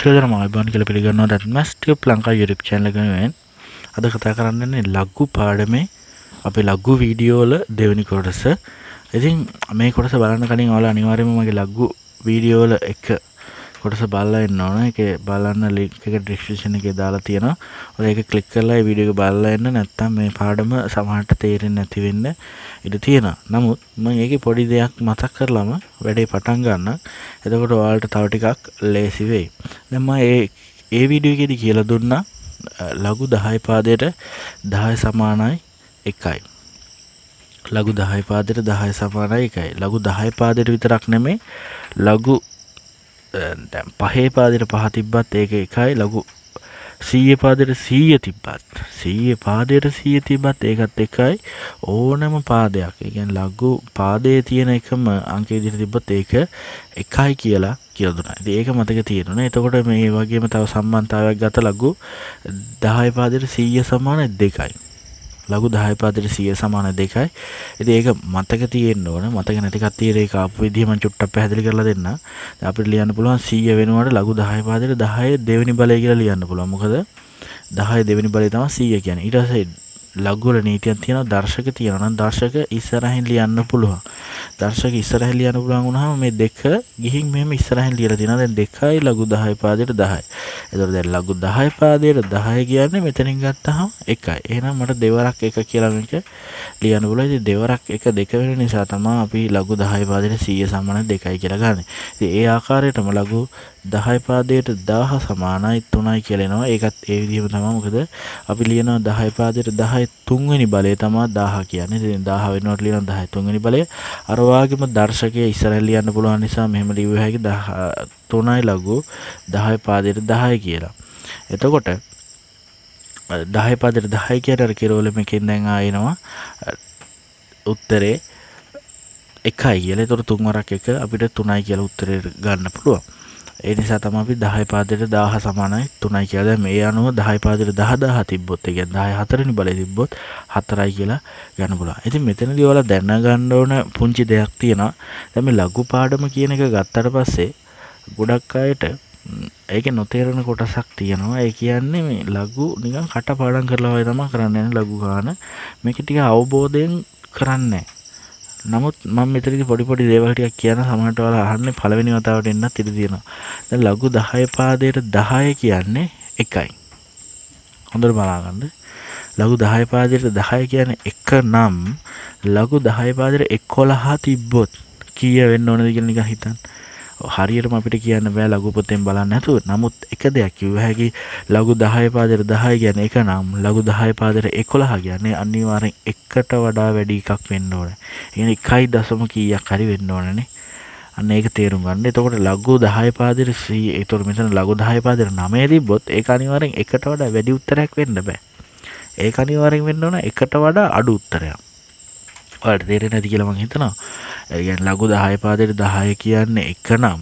සිලදර මයිබන් කල පිළිගන්නවා දැත්මස්ටිප් ලංකා යුරප් චැලගෙනුවෙන් අද කතා කරන්නන්නේ ලක්ගු පාඩමේ අපි ලක්ගු වීඩියෝල දෙවනි කොටස ඉතින් මේ කොටස බලන්න කලින් ඔයාලා අනිවාර්යයෙන්ම මගේ ලක්ගු වීඩියෝල එක කොටස බලලා එන්න ඕන එක බලන්න ලික් එක ඩිස්ක්‍රිප්ෂන් එකේ දාලා තියෙනවා. ඔය ඒක ක්ලික් කරලා ඒ වීඩියෝ එක බලලා එන්න නැත්නම් මේ පාඩම සමහරට තේරෙන්නේ නැති වෙන්න ඉඩ තියෙනවා. නමුත් මම ඒකේ පොඩි දෙයක් මතක් කරලම වැඩේ පටන් ගන්න. එතකොට ඔයාලට තව ටිකක් ලේසි වෙයි. දැන් මම ඒ ඒ වීඩියෝ එකේදී කියලා දුන්නා ලඝු 10 පාදයට 10 සමානයි 1යි. ලඝු 10 පාදයට 10 සමානයි 1යි. ලඝු 10 පාදයට විතරක් නෙමෙයි ලඝු දැම් පහේ පාදිර පහ තිබ්බත් ඒක එකයි ලොකු සීය පාදයට සීය තිබ්බත් සීය පාදයට සීය තිබත් ඒකත් එකයි ඕනම පාදයක් ඉගැන් ලක්ගු පාදයේ තියෙන එකම අංකේදිර තිබ්බත් ඒක එකයි කියලා කියදුනා ඒක මතක තියෙනුන එතකොට මේ වගේම තව සම්බන්තාවයක් ගත ලක්ගු දහය පාදයට සීය සමාන දෙකයි ලඝු 10 පාදයට 100 සමාන 2යි. ඉතින් ඒක මතක තියෙන්න ඕන. මතක නැති කට්ටියට ඒක ආපු විදිහ මම චුට්ටක් පැහැදිලි කරලා දෙන්න. දැන් අපිට ලියන්න පුළුවන් 100 වෙනුවට ලඝු 10 පාදයට 10 දෙවෙනි බලය කියලා ලියන්න පුළුවන්. මොකද 10 දෙවෙනි බලය තමයි 100 කියන්නේ. ඊට පස්සේ ලඝු වල නීතියක් තියෙනවා. දර්ශක තියෙනවා නම් දර්ශක ඉස්සරහින් ලියන්න පුළුවන්. දර්ශක ඉස්සරහ ලියන්න පුළුවන් වුණාම මේ දෙක ගිහින් මෙහෙම ඉස්සරහින් ලියලා තියෙනවා. දැන් දෙකයි ලඝු 10 පාදයට 10යි. එතකොට දැන් ලඝු 10 පාදයට 10 කියන්නේ මෙතනින් ගත්තාම 1යි. එහෙනම් මට දෙවරක් 1 කියලා මේක ලියන්න පුළුවන්. ඉතින් දෙවරක් 1 දෙක වෙන නිසා තමයි අපි ලඝු 10 පාදයට 100 සමාන 2යි කියලා ගන්න. ඉතින් ඒ ආකාරයටම ලඝු 10 පාදයට 1000 සමානයි 3යි කියලා එනවා. ඒකත් ඒ විදිහම තමයි. මොකද අපි ලියනවා 10 පාදයට 10 3 වෙනි බලය තමයි 1000 කියන්නේ. ඉතින් 1000 වෙනකොට ලියනවා 10 3 වෙනි බලය. අර ඔයාගේම දර්ශකය ඉස්සරැල්ලි යන්න පුළුවන් නිසා මෙහම ලිව හැකි තුනයි ලගු දහය පාදයට දහය කියලා. එතකොට දහය පදර දහයි කියටර කිරෝලම එකින් දැන් ආයෙනවා උත්තරේ එකයි කියල තොර තුන්වරක් එක අපිට තුනයි කියල උත්තර ගන්න පුළුවන්. ඒ නිසා තම අපි දහය පාදයට දාහ සමානයි තුනයි කියලා මේ අනුව දහය පාදයට දහ දහ තිබ්බොත් ඒ කියන්නේ 10 හතරෙනි බලය තිබ්බොත් හතරයි කියලා ගන්න පුළුවන්. ඉතින් මෙතනදී ඔයාලා දැනගන්න ඕන පුංචි දෙයක් තියෙනවා. දැන් මේ ලඝු පාඩම කියන එක ගත්තට පස්සේ ගොඩක් අයට ඒකේ නොතේරෙන කොටසක් තියෙනවා. ඒ කියන්නේ මේ ලඝු නිකන් කටපාඩම් කරලා වගේ තමයි කරන්නේ. ලඝු ගාන මේක ටික අවබෝධයෙන් කරන්නේ නැහැ. නමුත් මම මෙතනදී පොඩි පොඩි දේවල් ටිකක් කියන සමහරට ඔයාලා අහන්නේ පළවෙනි වතාවට එන්නත් ඉඩ තියෙනවා. දැන් ලඝු 10 පාදයට 10 කියන්නේ 1යි. හොඳට බලාගන්න. ලඝු 10 පාදයට 10 කියන්නේ 1 නම් ලඝු 10 පාදයට 11 තිබ්බොත් කීය වෙන්න ඕනද කියලා නිකන් හිතන්න. හරියටම අපිට කියන්න බෑ ලඝු පොතෙන් බලන්න නැතුව. නමුත් එක දෙයක් කිව්ව හැකි ලඝු 10 පාදයට 10 කියන්නේ එක නම් ලඝු 10 පාදයට 11 කියන්නේ අනිවාර්යෙන් එකට වඩා වැඩි එකක් වෙන්න ඕනේ. ඒ කියන්නේ 1.0 කීයක් හරි වෙන්න ඕනනේ. අන්න ඒක තේරුම් ගන්න. එතකොට ලඝු 10 පාදයට 100. ඒතකොට මෙතන ලඝු 10 පාදයට 9 තිබ්බොත් ඒක අනිවාර්යෙන් එකට වඩා වැඩි උත්තරයක් වෙන්න බෑ. ඒක අනිවාර්යෙන් වෙන්න ඕන එකට වඩා අඩු උත්තරයක්. ඔයාට තේරෙන්නේ නැති කියලා මං හිතනවා. ඒ කියන්නේ ලඝු 10 පාදයට 10 කියන්නේ එක නම්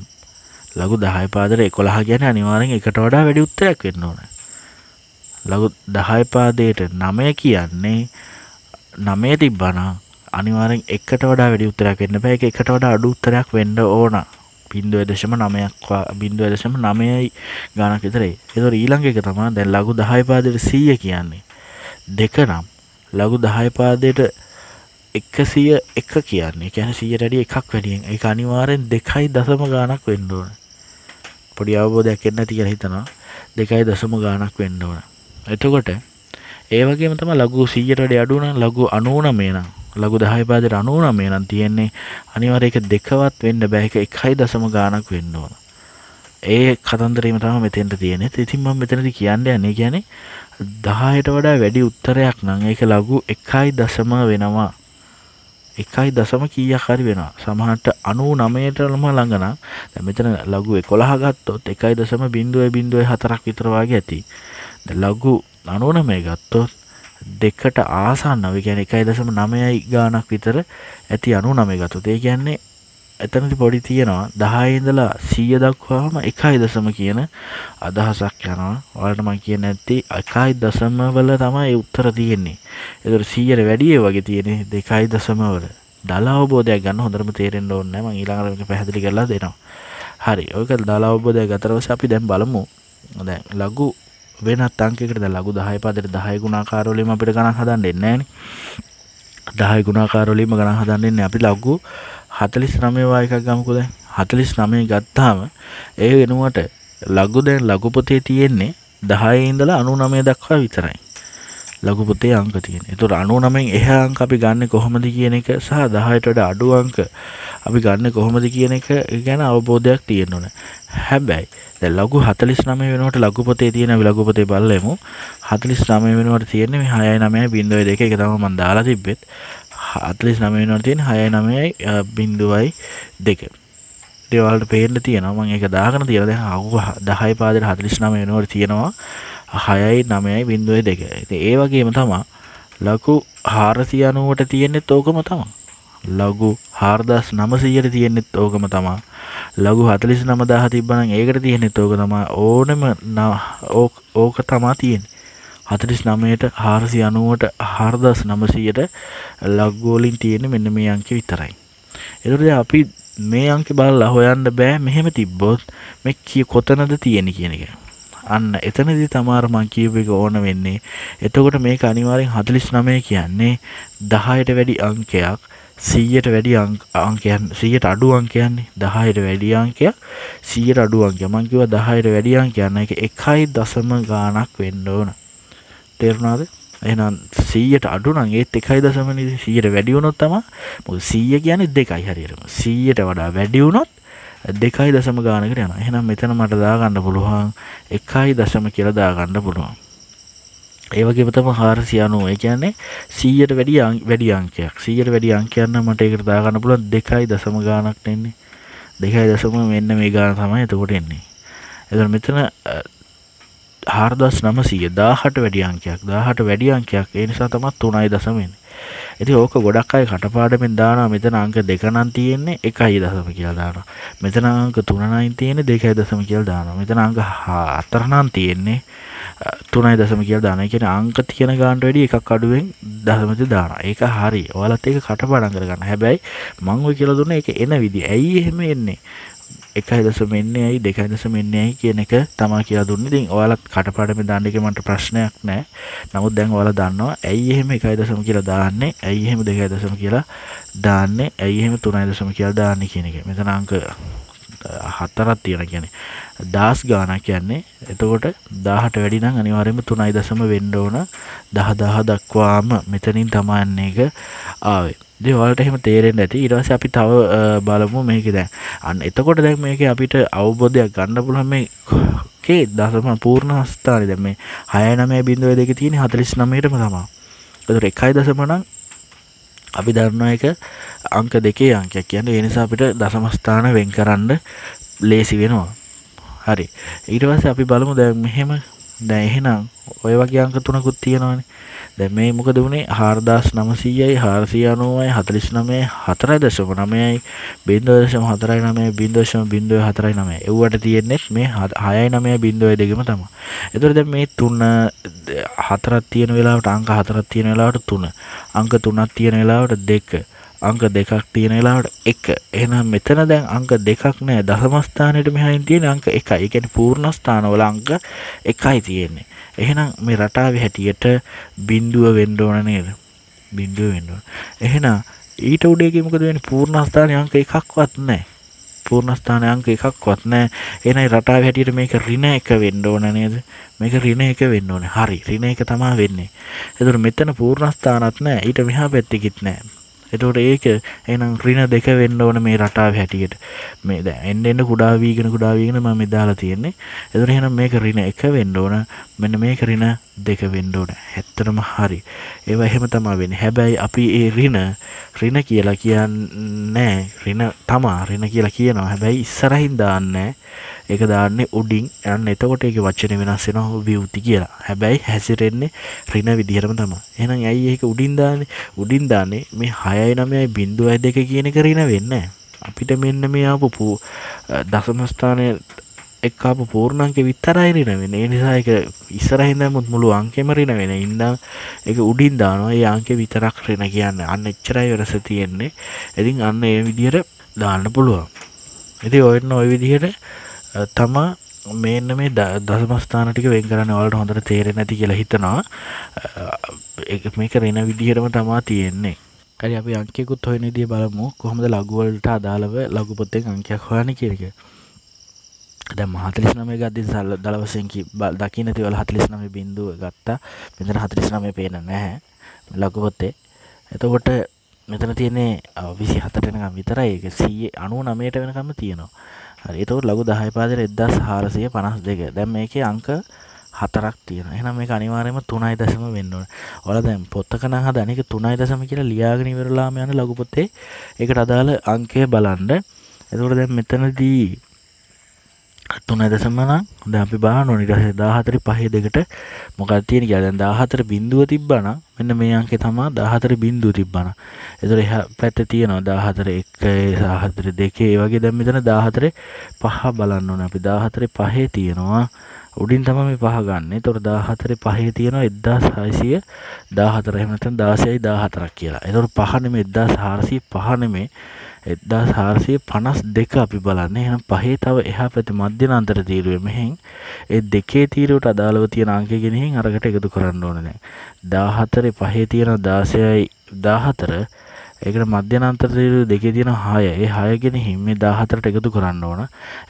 ලඝු 10 පාදයට 11 කියන්නේ අනිවාර්යෙන් එකට වඩා වැඩි උත්තරයක් වෙන්න ඕන. ලඝු 10 පාදයට 9 කියන්නේ 9 තිබ්බනම් අනිවාර්යෙන් එකට වඩා වැඩි උත්තරයක් වෙන්න බෑ. ඒක එකට වඩා අඩු උත්තරයක් වෙන්න ඕන. 0.9ක් 0.9යි ගණක් විතරයි. ඒතකොට ඊළඟ එක තමයි දැන් ලඝු 10 පාදයට 100 කියන්නේ. දෙක නම් ලඝු 10 පාදයට එකසිය එක කියන්නේ කැන සිය රැඩිය එකක් වැඩියෙන් එක අනිවාරෙන් දෙකයි දසම ගානක් වෙන්ඩුවන පොඩි අවබෝධයක් එන්න තිය හිතනවා දෙකයි දසම ගානක් වෙන්ඩුවන එතකොට ඒවගේ තම ලගු සීජරට අඩුන ලගු අනුවන මේනම් ලගු දහයි පාදර අනුවන මේනම් තියෙන්නේ අනිවර එක දෙකවත් වෙන්න බැහක එකයි දසම ගානක් වෙන්නඕන ඒ කතන්දරීම තම මෙතෙන්ට තියෙන ඉතින්ම මෙතනති කියන්න යන්නේ ගැන දහයට වඩා වැඩි උත්තරයක් නං ඒක ලගු එකයි දසම වෙනවා එකයි දසම කීයක් හරි වෙනවා සමහට අනූ නමයටලම ළඟන මෙතන ලගු කොළහ ගත්තොත් එකයි දසම බින්දුව බින්දුව හතරක් විතරවාගේ ඇති ලගු අනුනමය ගත්තොත් දෙකට ආසන්න විගැන එකයි දසම නමයයි ගානක් විතර ඇති අනු නමය ගත්තොත් ඒ ගැන්නේ එතනති පොඩි තියෙනවා දහයිඉඳලා සීය දක්වාම එකයි දසම කියන අදහසක් යනවා වලට මං කියන ඇත්ති අකයි දසම වල තමයි උත්තර තියෙන්නේ එතුර සීයට වැඩිය වගේ තියෙනෙ දෙකයි දසමවල දලාවබෝධයක් ගන්න හොඳරම තේරෙන්න්න ඕන්න ම ඊලාරක පැහදිලි කරලා දෙනවා හරි ඔයක දලාවබෝධය ගතරවස අපි දැම් බලමු දැ ලගු වෙනත් අංකෙකට ලගු දහය පදර දහය ගුණාකාරවලීම අපිට ගණ හදන්න දෙන්නේන දහය ගුණාකාරවලීම ගණ හදන්නන්නේ අපි ලගු හතලිස් නමේවා එකක් ගමකුද හතලිස් නමේ ගත්තාම ඒ වෙනුවට ලගු දැන් ලගුපතේ තියෙන්නේ දහයේ ඉඳලා අනු නමය දක්වා විතරයි ලගුපතේ අංක තියෙන තුර අනු නමෙන් එහා අංක අපි ගන්න කොහොමද කියන එක සහ දහයට වඩ අඩු අංක අපි ගන්න කොහොමද කියන එක ගැන අවබෝධයක් තියෙන්න ඕන හැබැයි දැන් ලඝු 49 වෙනුවට ලඝුපතේ තියෙන විලඝුපතේ බලලෙමු 49 වෙනුවට තියෙන්නේ මේ 6.9.02 එක තමයි මම දාලා තිබ්බෙත් හතලිස් නම වෙනවා තියෙන හය නමයි බින්දුවයි දෙක දෙවල්ට පේල්ල තියෙනවා මං එක දාගන තියද හු දහයි පාදර හතලිස් නම වෙනවට තියෙනවා හයයි නමයයි බින්දුවයි දෙක ඒ වගේම තමා ලකු හාරසියනුවට තියෙන්නේ තෝකම තමා ලගු හාර්දස් නමසීයට තියෙන්නෙත් ඕකම තමා ලගු හතලිස් නමදාහ තිබ්බන ඒකට තියෙනෙත් ඕක තමා ඕනම ඕක තමා තියෙන්නේ හතරිස් නමයට හාරසි අනුවට හාර්දස් නමසීයට ලක්ගෝලින් තියෙන මෙන්න මේ අංක විතරයි. එතුරද අපි මේ අංක බල්ල හොයන්න බෑ මෙහෙම තිබ්බොත් මෙ කිය කොතනද තියෙන කියන එක. අන්න එතනදි තමාර මංකීව එක ඕන වෙන්නේ එතකොට මේ අනිවාරෙන් හතලිස් නමය කියන්නේ දහයට වැඩි අංකයක් සීයට වැඩි අංකයන් සීයට අඩු අංකයන්නේ දහයට වැඩි අංකයක් සීයට අඩු අංකය මංකිව දහයට වැඩි අංකයන්න එක එකයි දසම ගානක් වෙන්න ඕන තේරුණාද එහෙනම් 100ට අඩු නම් ඒත් 1.0 100ට වැඩි වුණොත් තමයි මොකද 100 කියන්නේ දෙකයි හරියටම 100ට වඩා වැඩි වුණොත් දෙකයි දශම ගානකට යනවා. එහෙනම් මෙතන මට දාගන්න පුළුවන් 1.0 කියලා දාගන්න පුළුවන්. ඒ වගේම තමයි 490. ඒ කියන්නේ 100ට වැඩි වැඩි අංකයක්. 100ට වැඩි අංකයක් නම් මට ඒකට දාගන්න පුළුවන් 2.0 ගානක් එන්නේ. 2.0 මෙන්න මේ ගාන තමයි එතකොට එන්නේ. එතකොට මෙතන හාර්දස් නමසීය දාහට වැඩිය අංකයක් දාහට වැඩිය අංකයක් ඒ නිසා තමත් තුනයි දසමෙන් ඇති ඕක ගොඩක් අයි කටපාඩමෙන් දානවා මෙතන අංක දෙකනම් තියෙන්නේ එකයි දසම කියලා දානවා මෙතන අංක තුනනයින් තියෙන්නේ දෙකයි දසම කියලා දානවා මෙතන අංක හතරනම් තියෙන්නේ තුනයි දසම කියලා දානවා ඒ කියන්නේ අංක තියෙන ගානට වැඩිය එකක් අඩුවෙන් දසමද දානවා ඒක හරි ඔයාලත් ඒක කටපාඩම් කරගන්න හැබැයි මම ඔය කියලා දුන්නේ ඒක එන විදිහ ඇයි එහෙම එන්නේ එකයි දශම එන්නේයි දෙකයි දශම එන්නේයි කියන එක තමයි කියලා දුන්නේ. ඉතින් ඔයාලත් කටපාඩම් දාන්න එක මන්ට ප්‍රශ්නයක් නැහැ. නමුත් දැන් ඔයාලා දන්නවා ඇයි එහෙම එකයි දශම කියලා දාන්නේ? ඇයි එහෙම දෙකයි දශම කියලා දාන්නේ? ඇයි එහෙම තුනයි දශම කියලා දාන්නේ කියන එක. මෙතන අංක හතරත් තියෙන කියන්නේ දාස් ගානක් කියන්නේ එතකොට 1000ට වැඩි නම් අනිවාර්යයෙන්ම 3.0 වෙන්න ඕන 10000 දක්වාම මෙතනින් තමයි එක ආවේ. ඉතින් ඔයාලට එහෙම තේරෙන්න ඇති. ඊට පස්සේ අපි තව බලමු මේකේ දැන් අන්න එතකොට දැන් මේකේ අපිට අවබෝධයක් ගන්න පුළුවන් මේකේ දශම පූර්ණ ස්ථානේ දැන් මේ 6.9.2 තියෙන 49ටම තමයි. ඒතර 1.0 නම් අපි දන්නවා එක අංක දෙකේ අංකයක් කියන්න එනිසා අපිට දසමස්ථාන වෙන් කරන්න ලේසි වෙනවා හරි ඊට පස්සේ අපි බලමු දැන් මෙහෙම දැන් එහෙනම් ඔය වගේ අංක තුනකුත් තියෙනවානේ. දැන් මේ මොකද වුනේ 4900යි 490යි 49යි 4.9යි 0.49යි 0.049යි. එව්වට තියෙන්නේ මේ 6යි 9යි දෙකම තමයි. ඒතකොට දැන් මේ 3 4ක් තියෙන වෙලාවට අංක 4ක් තියෙන වෙලාවට 3. අංක 3ක් තියෙන වෙලාවට 2. අංක දෙකක් තියෙන වෙලාවට එක එහෙනම් මෙතන දැන් අංක දෙකක් නෑ දශමස්ථානෙට මෙහායින් තියෙන අංක එකයි. ඒ කියන්නේ පූර්ණස්ථානවල අංක එකයි තියෙන්නේ. එහෙනම් මේ රටාවේ හැටියට බිඳුව වෙන්න ඕන නේද? බිඳුව වෙන්න ඕන. එහෙනම් ඊට උඩේකේ මොකද වෙන්නේ? පූර්ණස්ථානයේ අංක එකක්වත් නෑ. පූර්ණස්ථානයේ අංක එකක්වත් නෑ. එහෙනම් රටාවේ හැටියට මේක ඍණ එක වෙන්න ඕන නේද? මේක ඍණ එක වෙන්න ඕනේ. හරි. ඍණ එක තමයි වෙන්නේ. ඒතකොට මෙතන පූර්ණස්ථානත් නෑ. ඊට මෙහා පැත්තෙකිත් නෑ. එතකොට ඒක එනම් ක්‍රීන දෙක වෙන්න ඕන මේ රටාව හැටියට මේ ද එන්න එන්න කුඩා වීගෙන කුඩා වීගෙන මම දාලා තියෙන්නේ එතකොට එහෙනම් මේක ඍණ එක වෙන්න ඕන මෙන්න මේක ඍණ දෙක වෙන්න ඕන ඇත්තටම හරි ඒව එහෙම තමයි වෙන්නේ හැබැයි අපි ඒ ඍණ ඍණ කියලා කියන්නේ ඍණ තමා ඍණ කියලා කියනවා හැබැයි ඉස්සරහින් දාන්නේ නැහැ එක දාන්නේ උඩින් යන්න එතකොට ඒක වචන වෙනස් වෙනවා විවෘති කියලා. හැබැයි හැසිරෙන්නේ ඍණ විදිහටම තමයි. එහෙනම් ඇයි ඒක උඩින් දාන්නේ? උඩින් දාන්නේ මේ 6යි 9යි 0.2 කියන එක ඍණ වෙන්නේ අපිට මෙන්න මේ ආපු දශම ස්ථානයේ එක් ආපු පූර්ණාංක විතරයි ඍණ වෙන්නේ. ඒ නිසා ඒක ඉස්සරහින් දැම්මොත් මුළු අංකෙම ඍණ වෙන. ඉන්දා ඒක උඩින් දානවා. ඒ අංකෙ විතරක් ඍණ කියන්නේ. අන්න එච්චරයි වෙනස තියෙන්නේ. ඉතින් අන්න ඒ විදිහට දාන්න පුළුවන්. ඉතින් ඔයන්න ওই විදිහට තමා මේන්න මේ දසමස්ථාන ටික වෙන් කරන්න වලට හොඳට තේරෙන ඇති කියලා හිතනවා එක මේක රෙන විදිහටම තමා තියෙන්නේ කරි අපි අංකෙකුත් හොයන දිය බලමු කොහොමද ලගුවලට අදාළව ලගුපොත්තෙන් අංකයක් හොයන කියරක ද මහතලිස් නමේ ගත්ති සල්ල දලවසෙන්කි බල් දකින තිවල හතලිස් නම බිඳුව ගත්තා මෙතන හතලිස් නමේ පේන නැහැ ලගුපොත්තේ එතකොට මෙතන තියන්නේ විසි හතටනකම් විතරයි එක සීයේ අනුව නමයට වෙනකම තියෙනවා ඒතවට ලොකු දහයි පාදර එද්දස් හාරසිය පනස් දෙක දැම් මේක අංක හතරක් තියෙන එනම් මේ අනිවාරයම තුනයි දසම වෙන්නවන ඔල දැම් පොත්ත කනහ දැනික තුනයි දසම කියලා ලියාගෙන වෙරලාම යන ලගුපොත්තේ එකට අදාළ අංකය බලන්ඩ එතුවට දැම් මෙතනදී තුන ඇදසමනම් ද අපි බාන නිරසේ දාහතර පහේ දෙකට මොකක් තියෙන ගැදන් දාහතර බින්දුව තිබ්බන මෙන්න මේ අංකේ තමා දාහතර බින්දුව තිබ්බන එතුර එහ පැත්ත තියෙනවා දාහතර එක සාහතර දෙකේ වගේ දැම් මෙතන දාහතරේ පහ බලන්න ඕන අපි දාහතරේ පහේ තියෙනවා උඩින් තම මේ පහ ගන්න තොර දාහතර පහේ තියෙනවා එද්දා සයිසිය දාහතර එහමතන් දාසයයි දාහතරක් කියලා එතොට පහනම එද්දා සාරසී පහනමේ එදදා සාර්සිය පනස් දෙක අපි බලන්න එහම් පහේ තව එහා පැති මධ්‍යන අන්තර තීරුව මෙහෙන් ඒ දෙකේ තීරුවට අදාළව තියෙන අංකගෙනෙහින් අරකට එකතු කරන්න ඕනනෑ දාහතර පහේ තියෙන දාසයයි දාහතර ඒකට මධ්‍යනන්තර තීරු දෙකේ තියෙන 6. ඒ 6 කියන හිම්මේ 14ට එකතු කරන්න ඕන.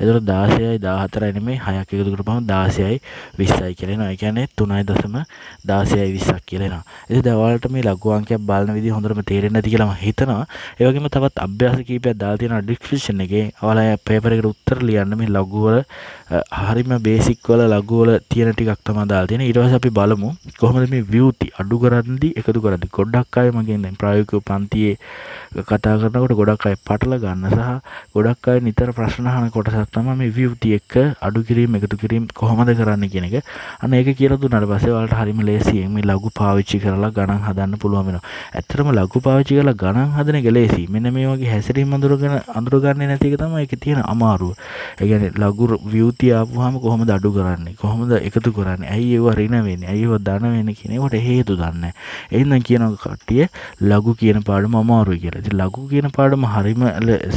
එතකොට 16යි 14යි නෙමෙයි 6ක් එකතු කරපුවම 16යි 20යි කියලා එනවා. ඒ කියන්නේ 3.16යි 20ක් කියලා එනවා. ඉතින් දැන් ඔයාලට මේ ලඝු අංකයක් බලන විදිහ හොඳටම තේරෙන්නේ නැති කියලා මම හිතනවා. ඒ වගේම තවත් අභ්‍යාස කීපයක් දාලා තියෙනවා ඩිස්ක්‍රිප්ෂන් එකේ. ඔයාලා පේපර් එකට උත්තර ලියන්න මේ ලඝු වල හරිම බේසික් වල ලඝු වල තියෙන ටිකක් තමයි දාලා තියෙන්නේ. ඊට පස්සේ අපි බලමු කොහොමද මේ විවෘති අඩු කරද්දී එකතු කරද්දී ගොඩක් අය මගෙන් දැන් ප්‍රායෝගික පන්තියේ කතා කරනකොට ගොඩක් අය පටල ගන්න සහ ගොඩක් අය නිතර ප්‍රශ්නහන කොටසක් තම මේ විව්ති එක්ක අඩු කිරීම එකතු කිරීම කොහොමද කරන්න කෙනෙක අන ඒක කියලතු නට පසේවලට හරිම ලේසියෙන් මේ ලගු පාවිච්චි කරලා ගණන් හදන්න පුළුවමෙන ඇත්තරම ලගු පාවිච්චි කලා ගණන් හදන එක ලේසි මෙන මේ වගේ හැසිරීම අඳුරගෙන අඳුරගන්න නැතික තම එක තියෙන අමාරුව ඒගැන ලගුර විවතියාපුහම කොහොම දඩු කරන්නේ කොහොමද එකතු කරන්න ඇයි ඒවා රිනවෙන්න ඇයිව දනවෙන කෙනෙකොට හේතු දන්න එන්නම් කියන කට්ටිය ලගු කියන පාඩු මම අමාරුයි කියලා. ඉතින් ලඝු කියන පාඩම හරිම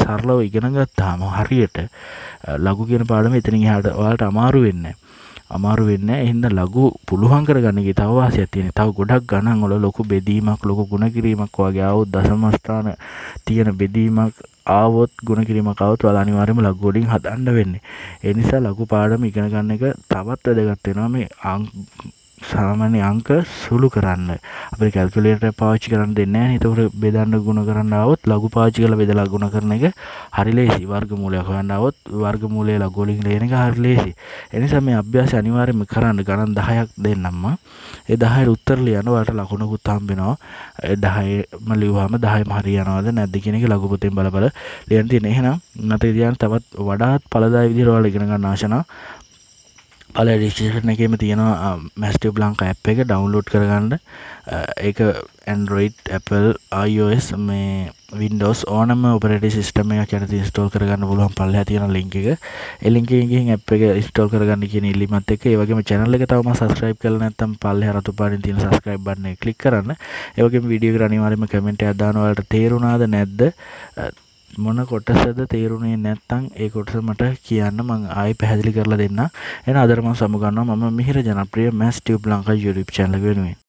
සරලව ඉගෙන ගත්තාම හරියට ලඝු කියන පාඩම එතනින් එහාට ඔයාලට අමාරු වෙන්නේ අමාරු වෙන්නේ නැහැ. එහෙනම් ලඝු පුළුවන් කරගන්න කී තව වාසියක් තියෙනවා. තව ගොඩක් ගණන් වල ලොකු බෙදීමක්, ලොකු ಗುಣ කිරීමක් වගේ ආවොත් දශම ස්ථාන තියෙන බෙදීමක් ආවොත් ගුණ කිරීමක් ආවොත් ඔයාලා අනිවාර්යයෙන්ම ලඝු වලින් හදන්න වෙන්නේ. ඒ නිසා ලඝු පාඩම ඉගෙන ගන්න එක තවත් වැදගත් වෙනවා මේ සාමාන්‍ය අංක සුළු කරන්න අපි කැල්කුලේටර් පාවිච්චි කරන්න දෙන්නේ නැහැ. ඒතකොට බෙදන්න ගුණ කරන්න આવොත් ලඝු පාවිච්චි කරලා බෙදලා ගුණ කරන එක හරි ලේසි. වර්ගමූලයක් හොයන්න આવොත් වර්ගමූලයේ ලඝු වලින් ලේන එක හරි ලේසි. ඒ නිසා මේ අභ්‍යාසය අනිවාර්යයෙන්ම කරන්න ගණන් 10ක් දෙන්නම්ම. ඒ 10ට උත්තර ලියන වට ලකුණකුත් හම්බ වෙනවා. 10ම ලියුවාම 10ම හරි යනවද නැද්ද කියන එක ලඝු පොතෙන් බල බල ලියන්න තියෙන. එහෙනම් මතක තියාගන්න තවත් වඩාත් ඵලදායී විදිහට ඔයාලා ඉගෙන ගන්න ආශනා පල ඩිෂෂන එකම තියෙනවා මැස්ටිය බ්ලංක ඇ් එක ඩවන්ලෝඩ් කරගන්න එක ඇන්ඩරොයිඩ් Apple iOS මේ වින්ඩෝස් ඕනම ඔපරට සිස්ටම එක කැනති ස්ටෝල් කරගන්න පුලුවන් පල්ල තියෙන ලිංක එක එලින්කගෙන් අප එක ස්ටෝල් කරගන්න කිය ඉල්ලිමත් එක ඒවගේම චැනල්ල එක තවම සස්ක්‍රයිබ් කල නැතම් පල්ල රතු පාරින් තින සස්ක්‍රයිබ් බන්න කලික් කරන්න ඒවගේ විඩියෝ ග්‍රනිවාරම කමෙන්ට අදානවලට තේරුණාද නැද්ද මොන කොටසද තේරුණේ නැත්තං ඒ කොටස මට කියන්න මං ආයි පැහැදිලි කරලා දෙන්න එන අදරම සමුගන්නවා මම මිහිර ජනප්‍රිය මැස් ටියබ් ලංකා යුරප් චැනල වෙනුවෙන්